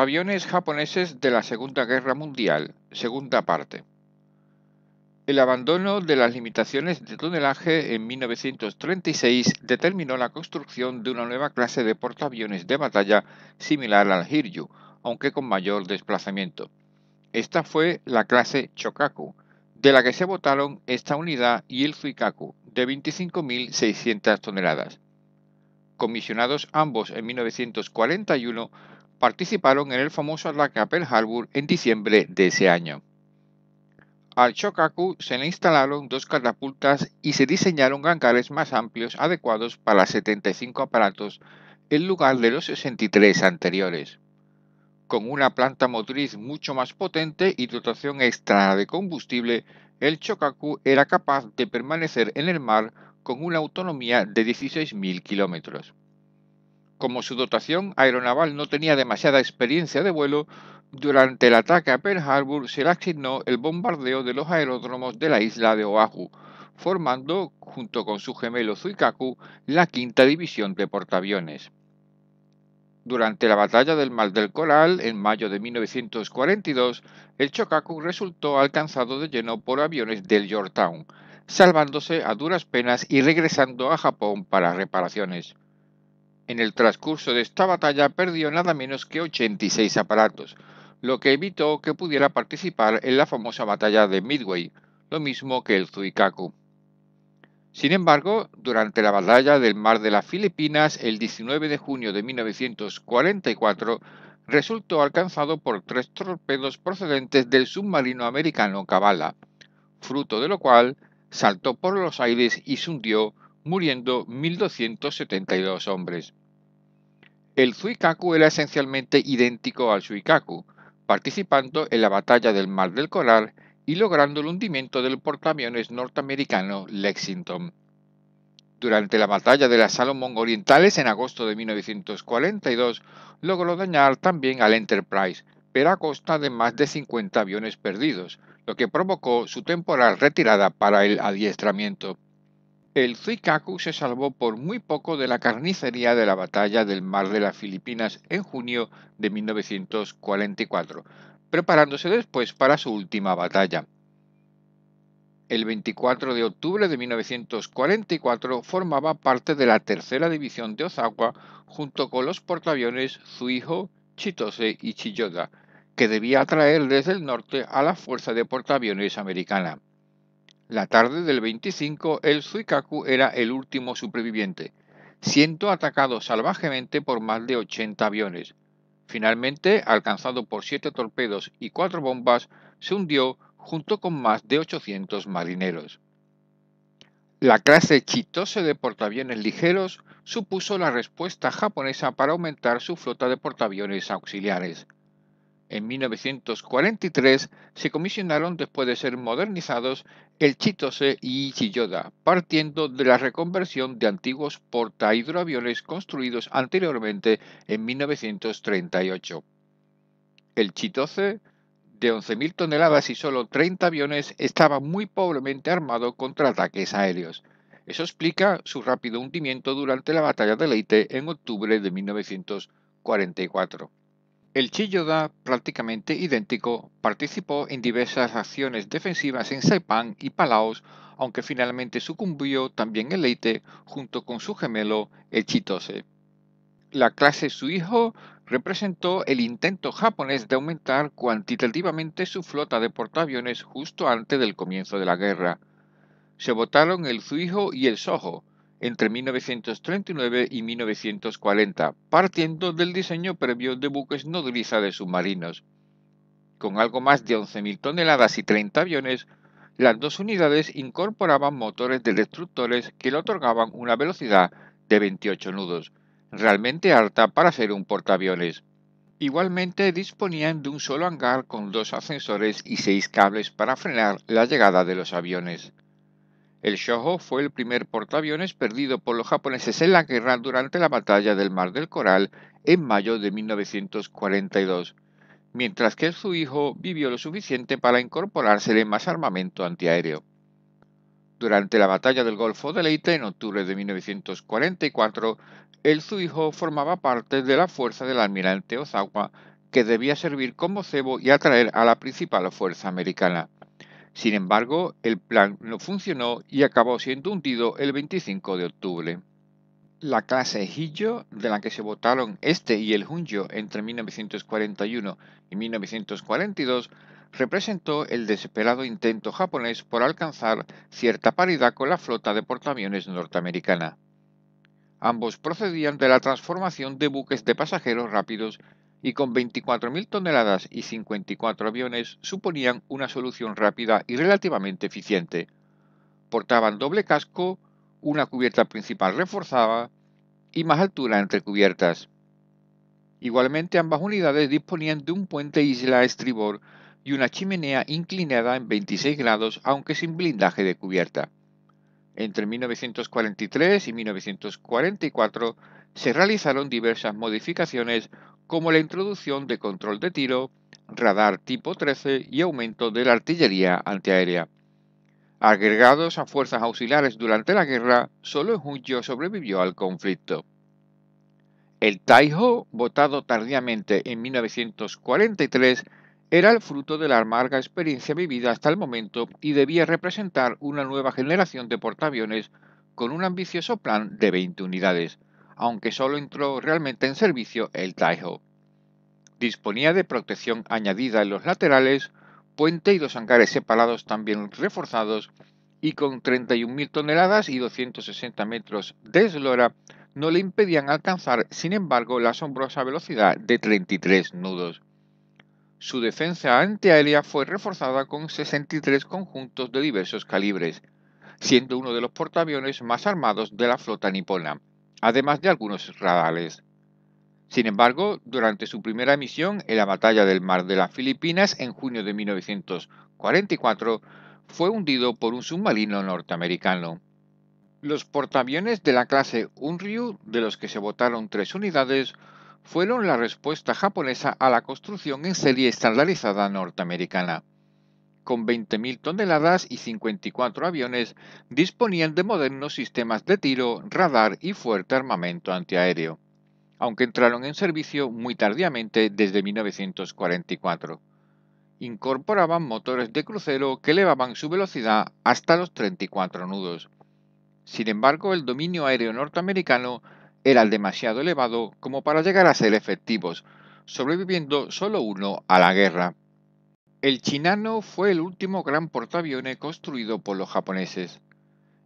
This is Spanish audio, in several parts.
Aviones japoneses de la Segunda Guerra Mundial, segunda parte. El abandono de las limitaciones de tonelaje en 1936 determinó la construcción de una nueva clase de portaaviones de batalla similar al Hiryu, aunque con mayor desplazamiento. Esta fue la clase Chokaku, de la que se votaron esta unidad y el Suikaku, de 25.600 toneladas. Comisionados ambos en 1941, participaron en el famoso La a Harbour en diciembre de ese año. Al Shokaku se le instalaron dos catapultas y se diseñaron hangares más amplios adecuados para 75 aparatos en lugar de los 63 anteriores. Con una planta motriz mucho más potente y dotación extra de combustible, el Chokaku era capaz de permanecer en el mar con una autonomía de 16.000 kilómetros. Como su dotación aeronaval no tenía demasiada experiencia de vuelo, durante el ataque a Pearl Harbor se le asignó el bombardeo de los aeródromos de la isla de Oahu, formando, junto con su gemelo Zuikaku, la quinta división de portaaviones. Durante la batalla del Mar del Coral, en mayo de 1942, el Chokaku resultó alcanzado de lleno por aviones del Yorktown, salvándose a duras penas y regresando a Japón para reparaciones. En el transcurso de esta batalla perdió nada menos que 86 aparatos, lo que evitó que pudiera participar en la famosa batalla de Midway, lo mismo que el Zuikaku. Sin embargo, durante la batalla del Mar de las Filipinas el 19 de junio de 1944, resultó alcanzado por tres torpedos procedentes del submarino americano Kavala, fruto de lo cual saltó por los aires y se hundió, muriendo 1.272 hombres. El Suikaku era esencialmente idéntico al Suikaku, participando en la batalla del Mar del Coral y logrando el hundimiento del portaaviones norteamericano Lexington. Durante la batalla de las Salomón Orientales en agosto de 1942, logró dañar también al Enterprise, pero a costa de más de 50 aviones perdidos, lo que provocó su temporal retirada para el adiestramiento el Zuikaku se salvó por muy poco de la carnicería de la batalla del Mar de las Filipinas en junio de 1944, preparándose después para su última batalla. El 24 de octubre de 1944 formaba parte de la tercera división de Ozawa junto con los portaaviones Zuijo, Chitose y Chiyoda, que debía atraer desde el norte a la fuerza de portaaviones americana. La tarde del 25, el Suikaku era el último superviviente, siendo atacado salvajemente por más de 80 aviones. Finalmente, alcanzado por siete torpedos y cuatro bombas, se hundió junto con más de 800 marineros. La clase Chitose de portaaviones ligeros supuso la respuesta japonesa para aumentar su flota de portaaviones auxiliares. En 1943 se comisionaron después de ser modernizados el Chitose y Chiyoda, partiendo de la reconversión de antiguos portahidroaviones construidos anteriormente en 1938. El Chitose, de 11.000 toneladas y solo 30 aviones, estaba muy pobremente armado contra ataques aéreos. Eso explica su rápido hundimiento durante la batalla de Leyte en octubre de 1944. El Chiyoda, prácticamente idéntico, participó en diversas acciones defensivas en Saipán y Palaos, aunque finalmente sucumbió también el Leite junto con su gemelo, el Chitose. La clase Suijo representó el intento japonés de aumentar cuantitativamente su flota de portaaviones justo antes del comienzo de la guerra. Se votaron el Suijo y el Soho, entre 1939 y 1940, partiendo del diseño previo de buques nodriza de submarinos. Con algo más de 11.000 toneladas y 30 aviones, las dos unidades incorporaban motores de destructores que le otorgaban una velocidad de 28 nudos, realmente alta para ser un portaaviones. Igualmente disponían de un solo hangar con dos ascensores y seis cables para frenar la llegada de los aviones. El Shoho fue el primer portaaviones perdido por los japoneses en la guerra durante la batalla del Mar del Coral en mayo de 1942, mientras que su hijo vivió lo suficiente para incorporársele más armamento antiaéreo. Durante la batalla del Golfo de Leyte en octubre de 1944, el Zuijo formaba parte de la fuerza del almirante Ozawa, que debía servir como cebo y atraer a la principal fuerza americana. Sin embargo, el plan no funcionó y acabó siendo hundido el 25 de octubre. La clase Hijo, de la que se votaron este y el Junyo entre 1941 y 1942, representó el desesperado intento japonés por alcanzar cierta paridad con la flota de portaaviones norteamericana. Ambos procedían de la transformación de buques de pasajeros rápidos y con 24.000 toneladas y 54 aviones suponían una solución rápida y relativamente eficiente. Portaban doble casco, una cubierta principal reforzada y más altura entre cubiertas. Igualmente ambas unidades disponían de un puente isla estribor y una chimenea inclinada en 26 grados aunque sin blindaje de cubierta. Entre 1943 y 1944 se realizaron diversas modificaciones como la introducción de control de tiro, radar tipo 13 y aumento de la artillería antiaérea. Agregados a fuerzas auxiliares durante la guerra, solo yo sobrevivió al conflicto. El Taiho, votado tardíamente en 1943, era el fruto de la amarga experiencia vivida hasta el momento y debía representar una nueva generación de portaaviones con un ambicioso plan de 20 unidades aunque solo entró realmente en servicio el Taiho. Disponía de protección añadida en los laterales, puente y dos hangares separados también reforzados, y con 31.000 toneladas y 260 metros de eslora no le impedían alcanzar, sin embargo, la asombrosa velocidad de 33 nudos. Su defensa antiaérea fue reforzada con 63 conjuntos de diversos calibres, siendo uno de los portaaviones más armados de la flota nipona además de algunos radales. Sin embargo, durante su primera misión en la batalla del Mar de las Filipinas en junio de 1944, fue hundido por un submarino norteamericano. Los portaaviones de la clase Unryu, de los que se votaron tres unidades, fueron la respuesta japonesa a la construcción en serie estandarizada norteamericana con 20.000 toneladas y 54 aviones, disponían de modernos sistemas de tiro, radar y fuerte armamento antiaéreo, aunque entraron en servicio muy tardíamente desde 1944. Incorporaban motores de crucero que elevaban su velocidad hasta los 34 nudos. Sin embargo, el dominio aéreo norteamericano era demasiado elevado como para llegar a ser efectivos, sobreviviendo solo uno a la guerra. El Chinano fue el último gran portaaviones construido por los japoneses.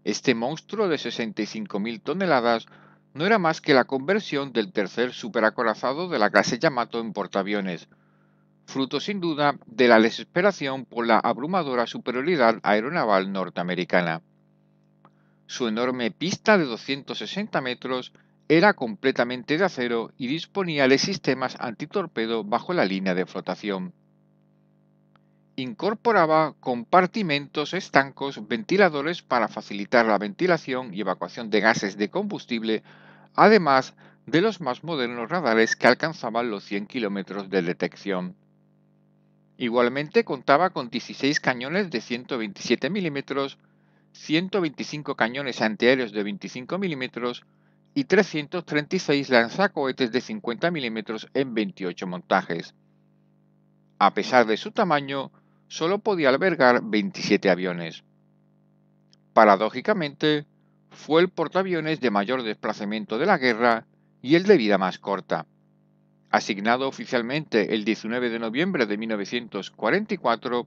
Este monstruo de 65.000 toneladas no era más que la conversión del tercer superacorazado de la clase Yamato en portaaviones, fruto sin duda de la desesperación por la abrumadora superioridad aeronaval norteamericana. Su enorme pista de 260 metros era completamente de acero y disponía de sistemas antitorpedo bajo la línea de flotación incorporaba compartimentos estancos ventiladores para facilitar la ventilación y evacuación de gases de combustible, además de los más modernos radares que alcanzaban los 100 kilómetros de detección. Igualmente contaba con 16 cañones de 127 milímetros, 125 cañones antiaéreos de 25 milímetros y 336 lanzacohetes de 50 milímetros en 28 montajes. A pesar de su tamaño, solo podía albergar 27 aviones. Paradójicamente, fue el portaaviones de mayor desplazamiento de la guerra y el de vida más corta. Asignado oficialmente el 19 de noviembre de 1944,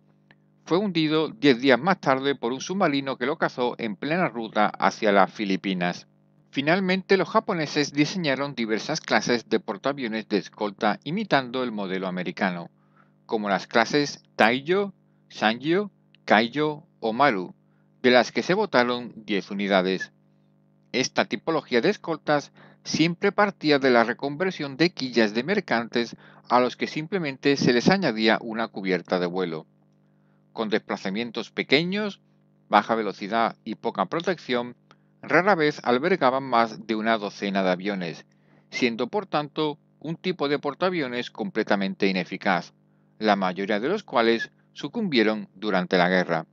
fue hundido 10 días más tarde por un submarino que lo cazó en plena ruta hacia las Filipinas. Finalmente, los japoneses diseñaron diversas clases de portaaviones de escolta imitando el modelo americano como las clases Taiyo, Sanyo, Kaiyo o Maru, de las que se votaron 10 unidades. Esta tipología de escoltas siempre partía de la reconversión de quillas de mercantes a los que simplemente se les añadía una cubierta de vuelo. Con desplazamientos pequeños, baja velocidad y poca protección, rara vez albergaban más de una docena de aviones, siendo por tanto un tipo de portaaviones completamente ineficaz la mayoría de los cuales sucumbieron durante la guerra.